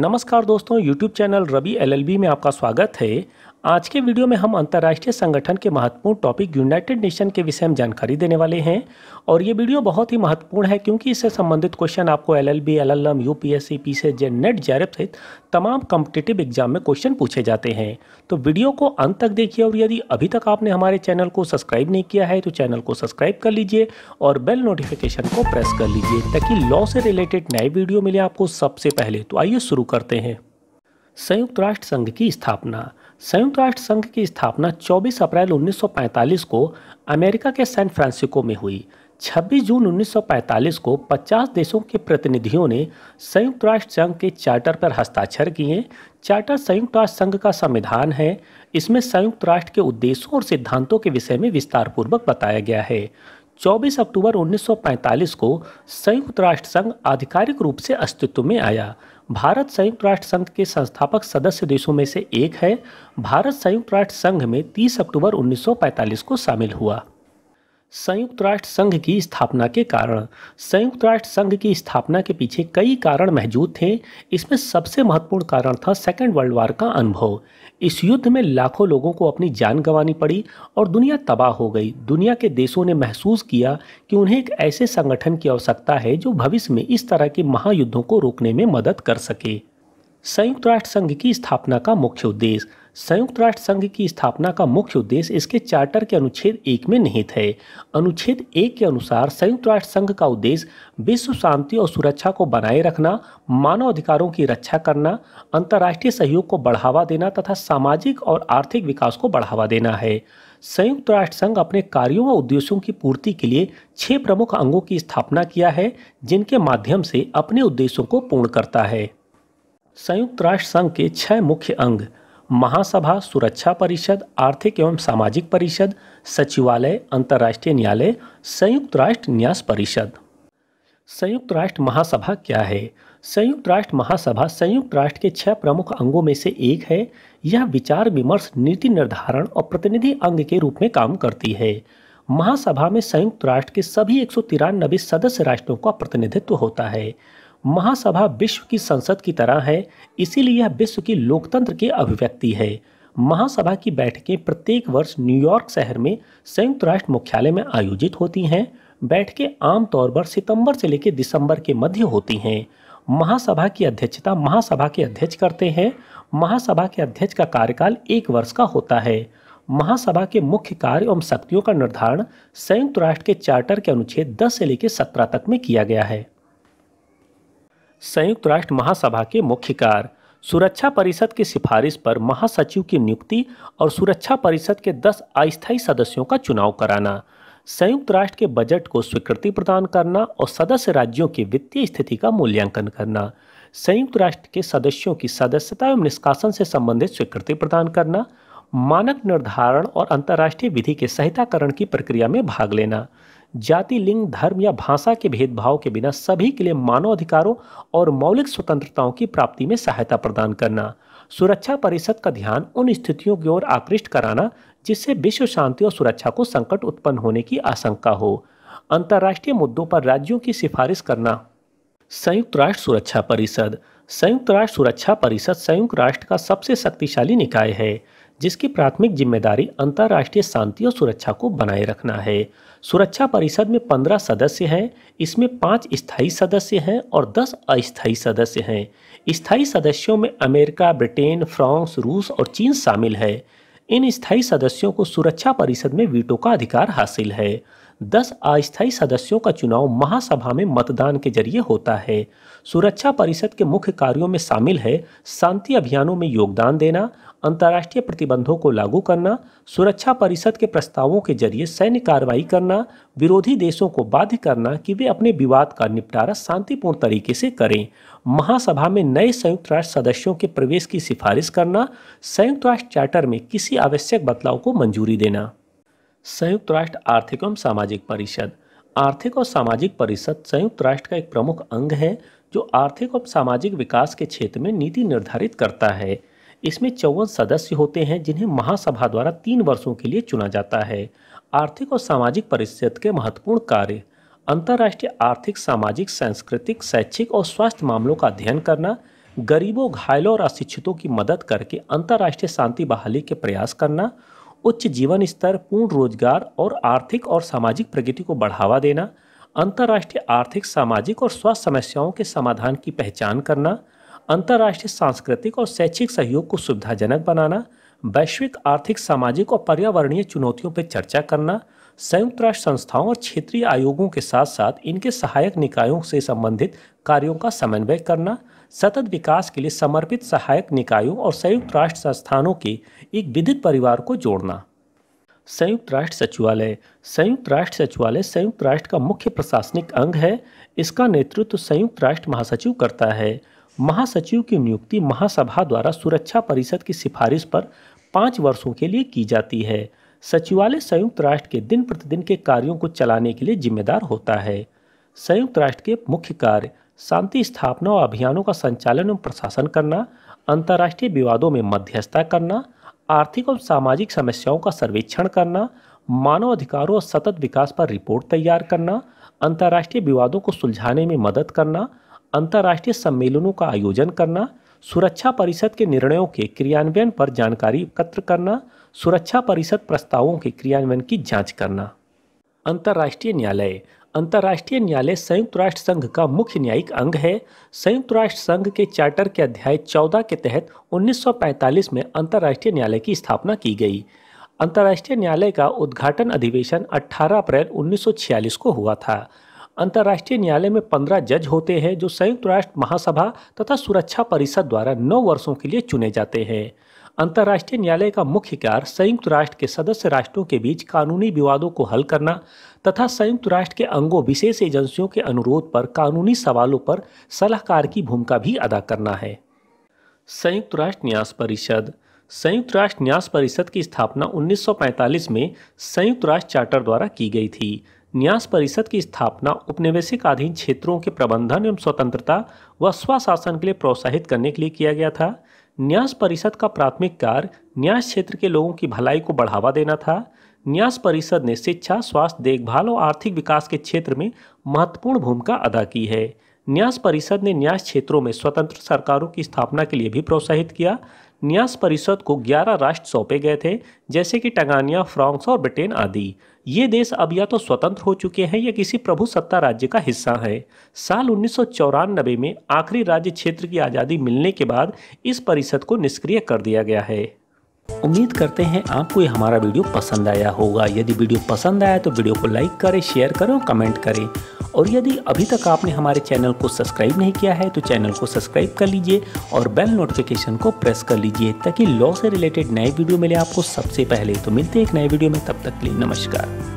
नमस्कार दोस्तों YouTube channel Ravi LLB में आपका स्वागत है आज के वीडियो में हम अंतर्राष्ट्रीय संगठन के महत्वपूर्ण टॉपिक यूनाइटेड नेशन के विषय में जानकारी देने वाले हैं और ये वीडियो बहुत ही महत्वपूर्ण है क्योंकि इससे संबंधित क्वेश्चन आपको L L B L L M U P S C P से जे नेट जैरब सहित तमाम कॉम्पिटेटिव एग्जाम में क्वेश्चन पूछे जाते हैं तो वीडियो को अंत तक देखिए और यदि अभी तक आपने हमारे चैनल को सब्सक्राइब नहीं किया है तो चैनल को सब्सक्राइब कर लीजिए और बेल नोटिफिकेशन को प्रेस कर लीजिए ताकि लॉ से रिलेटेड नए वीडियो मिले आपको सबसे पहले तो आइए शुरू करते हैं संयुक्त राष्ट्र संघ की स्थापना संयुक्त राष्ट्र संघ की स्थापना 24 अप्रैल 1945 को अमेरिका के सैन फ्रांसिस्को में हुई 26 जून 1945 को 50 देशों के प्रतिनिधियों ने संयुक्त राष्ट्र संघ के चार्टर पर हस्ताक्षर किए चार्टर संयुक्त राष्ट्र संघ का संविधान है इसमें संयुक्त राष्ट्र के उद्देश्यों और सिद्धांतों के विषय में विस्तारपूर्वक बताया गया है 24 अक्टूबर 1945 को संयुक्त राष्ट्र संघ आधिकारिक रूप से अस्तित्व में आया भारत संयुक्त राष्ट्र संघ के संस्थापक सदस्य देशों में से एक है भारत संयुक्त राष्ट्र संघ में 30 अक्टूबर 1945 को शामिल हुआ संयुक्त राष्ट्र संघ की स्थापना के कारण संयुक्त राष्ट्र संघ की स्थापना के पीछे कई कारण मौजूद थे इसमें सबसे महत्वपूर्ण कारण था सेकेंड वर्ल्ड वार का अनुभव इस युद्ध में लाखों लोगों को अपनी जान गंवानी पड़ी और दुनिया तबाह हो गई दुनिया के देशों ने महसूस किया कि उन्हें एक ऐसे संगठन की आवश्यकता है जो भविष्य में इस तरह के महायुद्धों को रोकने में मदद कर सके संयुक्त राष्ट्र संघ की स्थापना का मुख्य उद्देश्य संयुक्त राष्ट्र संघ की स्थापना का मुख्य उद्देश्य इसके चार्टर के अनुच्छेद एक में निहित है अनुच्छेद एक के अनुसार संयुक्त राष्ट्र संघ का उद्देश्य विश्व शांति और सुरक्षा को बनाए रखना मानव अधिकारों की रक्षा करना अंतर्राष्ट्रीय सहयोग को बढ़ावा देना तथा सामाजिक और आर्थिक विकास को बढ़ावा देना है संयुक्त राष्ट्र संघ अपने कार्यों व उद्देश्यों की पूर्ति के लिए छह प्रमुख अंगों की स्थापना किया है जिनके माध्यम से अपने उद्देश्यों को पूर्ण करता है संयुक्त राष्ट्र संघ के छह मुख्य अंग महासभा सुरक्षा परिषद आर्थिक एवं सामाजिक परिषद सचिवालय अंतर्राष्ट्रीय न्यायालय संयुक्त राष्ट्र न्यास परिषद संयुक्त राष्ट्र महासभा क्या है संयुक्त राष्ट्र महासभा संयुक्त राष्ट्र के छह प्रमुख अंगों में से एक है यह विचार विमर्श नीति निर्धारण और प्रतिनिधि अंग के रूप में काम करती है महासभा में संयुक्त राष्ट्र के सभी एक सदस्य राष्ट्रों का प्रतिनिधित्व होता है महासभा विश्व की संसद की तरह है इसीलिए यह विश्व की लोकतंत्र की अभिव्यक्ति है महासभा की बैठकें प्रत्येक वर्ष न्यूयॉर्क शहर में संयुक्त राष्ट्र मुख्यालय में आयोजित होती हैं बैठकें आमतौर पर सितंबर से लेकर दिसंबर के मध्य होती हैं महासभा की अध्यक्षता महासभा के अध्यक्ष करते हैं महासभा के अध्यक्ष का कार्यकाल एक वर्ष का होता है महासभा के मुख्य कार्य एवं शक्तियों का निर्धारण संयुक्त राष्ट्र के चार्टर के अनुच्छेद 10 से लेकर 17 तक में किया गया है संयुक्त राष्ट्र महासभा के मुख्य कार्य सुरक्षा परिषद की सिफारिश पर महासचिव की नियुक्ति और सुरक्षा परिषद के 10 अस्थायी सदस्यों का चुनाव कराना संयुक्त राष्ट्र के बजट को स्वीकृति प्रदान करना और सदस्य राज्यों की वित्तीय स्थिति का मूल्यांकन करना संयुक्त राष्ट्र के सदस्यों की सदस्यता एवं निष्कासन से संबंधित स्वीकृति प्रदान करना मानक निर्धारण और अंतर्राष्ट्रीय विधि के सहिताकरण की प्रक्रिया में भाग लेना जाति लिंग धर्म या भाषा के भेदभाव के बिना सभी के लिए मानव अधिकारों और मौलिक स्वतंत्रताओं की प्राप्ति में सहायता प्रदान करना सुरक्षा परिषद का ध्यान उन स्थितियों की ओर आकृष्ट कराना जिससे विश्व शांति और सुरक्षा को संकट उत्पन्न होने की आशंका हो अंतर्राष्ट्रीय मुद्दों पर राज्यों की सिफारिश करना संयुक्त राष्ट्र सुरक्षा परिषद संयुक्त राष्ट्र सुरक्षा परिषद संयुक्त राष्ट्र का सबसे शक्तिशाली निकाय है जिसकी प्राथमिक जिम्मेदारी अंतर्राष्ट्रीय शांति और सुरक्षा को बनाए रखना है सुरक्षा परिषद में पंद्रह सदस्य हैं इसमें पाँच स्थायी सदस्य हैं और दस अस्थायी सदस्य हैं स्थायी सदस्यों में अमेरिका ब्रिटेन फ्रांस रूस और चीन शामिल है इन स्थायी सदस्यों को सुरक्षा परिषद में वीटो का अधिकार हासिल है दस अस्थायी सदस्यों का चुनाव महासभा में मतदान के जरिए होता है सुरक्षा परिषद के मुख्य कार्यों में शामिल है शांति अभियानों में योगदान देना अंतर्राष्ट्रीय प्रतिबंधों को लागू करना सुरक्षा परिषद के प्रस्तावों के जरिए सैन्य कार्रवाई करना विरोधी देशों को बाध्य करना कि वे अपने विवाद का निपटारा शांतिपूर्ण तरीके से करें महासभा में नए संयुक्त राष्ट्र सदस्यों के प्रवेश की सिफारिश करना संयुक्त राष्ट्र चार्टर में किसी आवश्यक बदलाव को मंजूरी देना संयुक्त राष्ट्र आर्थिक एवं सामाजिक परिषद आर्थिक और सामाजिक परिषद संयुक्त राष्ट्र का एक प्रमुख अंग है जो आर्थिक और सामाजिक विकास के क्षेत्र में नीति निर्धारित करता है इसमें चौवन सदस्य होते हैं जिन्हें महासभा द्वारा तीन वर्षों के लिए चुना जाता है आर्थिक और सामाजिक परिषद के महत्वपूर्ण कार्य अंतर्राष्ट्रीय आर्थिक सामाजिक सांस्कृतिक शैक्षिक और स्वास्थ्य मामलों का अध्ययन करना गरीबों घायलों और अशिक्षितों की मदद करके अंतर्राष्ट्रीय शांति बहाली के प्रयास करना उच्च जीवन स्तर पूर्ण रोजगार और आर्थिक और सामाजिक प्रगति को बढ़ावा देना अंतर्राष्ट्रीय आर्थिक सामाजिक और स्वास्थ्य समस्याओं के समाधान की पहचान करना अंतर्राष्ट्रीय सांस्कृतिक और शैक्षिक सहयोग को सुविधाजनक बनाना वैश्विक आर्थिक सामाजिक और पर्यावरणीय चुनौतियों पर चर्चा करना संयुक्त राष्ट्र संस्थाओं और क्षेत्रीय आयोगों के साथ साथ इनके सहायक निकायों से संबंधित कार्यों का समन्वय करना सतत विकास के लिए समर्पित सहायक निकायों और संयुक्त राष्ट्र संस्थानों के एक विधित परिवार को जोड़ना संयुक्त राष्ट्र सचिवालय संयुक्त राष्ट्र सचिवालय संयुक्त राष्ट्र का मुख्य प्रशासनिक अंग है इसका नेतृत्व संयुक्त राष्ट्र महासचिव करता है महासचिव की नियुक्ति महासभा द्वारा सुरक्षा परिषद की सिफारिश पर पाँच वर्षों के लिए की जाती है सचिवालय संयुक्त राष्ट्र के दिन प्रतिदिन के कार्यों को चलाने के लिए जिम्मेदार होता है संयुक्त राष्ट्र के मुख्य कार्य शांति स्थापना और अभियानों का संचालन एवं प्रशासन करना अंतर्राष्ट्रीय विवादों में मध्यस्थता करना आर्थिक और सामाजिक समस्याओं का सर्वेक्षण करना मानव अधिकारों और सतत विकास पर रिपोर्ट तैयार करना अंतर्राष्ट्रीय विवादों को सुलझाने में मदद करना अंतर्राष्ट्रीय सम्मेलनों का आयोजन करना सुरक्षा परिषद के निर्णयों के क्रियान्वयन पर जानकारी एकत्र करना सुरक्षा परिषद प्रस्तावों के क्रियान्वयन की जांच करना अंतर्राष्ट्रीय न्यायालय अंतर्राष्ट्रीय न्यायालय संयुक्त राष्ट्र संघ का मुख्य न्यायिक अंग है संयुक्त राष्ट्र संघ के चार्टर के अध्याय 14 के तहत 1945 में अंतर्राष्ट्रीय न्यायालय की स्थापना की गई अंतर्राष्ट्रीय न्यायालय का उद्घाटन अधिवेशन 18 अप्रैल 1946 को हुआ था अंतर्राष्ट्रीय न्यायालय में पंद्रह जज होते हैं जो संयुक्त राष्ट्र महासभा तथा सुरक्षा परिषद द्वारा नौ वर्षों के लिए चुने जाते हैं अंतर्राष्ट्रीय न्यायालय का मुख्य कार्य संयुक्त राष्ट्र के सदस्य राष्ट्रों के बीच कानूनी विवादों को हल करना तथा संयुक्त राष्ट्र के अंगों विशेष एजेंसियों के अनुरोध पर कानूनी सवालों पर सलाहकार की भूमिका भी अदा करना है संयुक्त राष्ट्र न्यास परिषद संयुक्त राष्ट्र न्यास परिषद की स्थापना 1945 में संयुक्त राष्ट्र चार्टर द्वारा की गई थी न्यास परिषद की स्थापना उपनिवेशिक अधीन क्षेत्रों के प्रबंधन एवं स्वतंत्रता व स्वशासन के लिए प्रोत्साहित करने के लिए किया गया था न्यास परिषद का प्राथमिक कार्य न्यास क्षेत्र के लोगों की भलाई को बढ़ावा देना था न्यास परिषद ने शिक्षा स्वास्थ्य देखभाल और आर्थिक विकास के क्षेत्र में महत्वपूर्ण भूमिका अदा की है न्यास परिषद ने न्यास क्षेत्रों में स्वतंत्र सरकारों की स्थापना के लिए भी प्रोत्साहित किया न्यास परिषद को 11 राष्ट्र सौंपे गए थे जैसे कि टंगानिया फ्रांस और ब्रिटेन आदि ये देश अब या तो स्वतंत्र हो चुके हैं या किसी प्रभु सत्ता राज्य का हिस्सा है साल उन्नीस में आखिरी राज्य क्षेत्र की आज़ादी मिलने के बाद इस परिषद को निष्क्रिय कर दिया गया है उम्मीद करते हैं आपको ये हमारा वीडियो पसंद आया होगा यदि वीडियो पसंद आया तो वीडियो को लाइक करें शेयर करें और कमेंट करें और यदि अभी तक आपने हमारे चैनल को सब्सक्राइब नहीं किया है तो चैनल को सब्सक्राइब कर लीजिए और बेल नोटिफिकेशन को प्रेस कर लीजिए ताकि लॉ से रिलेटेड नए वीडियो मिले आपको सबसे पहले तो मिलते हैं एक नए वीडियो में तब तक के लिए नमस्कार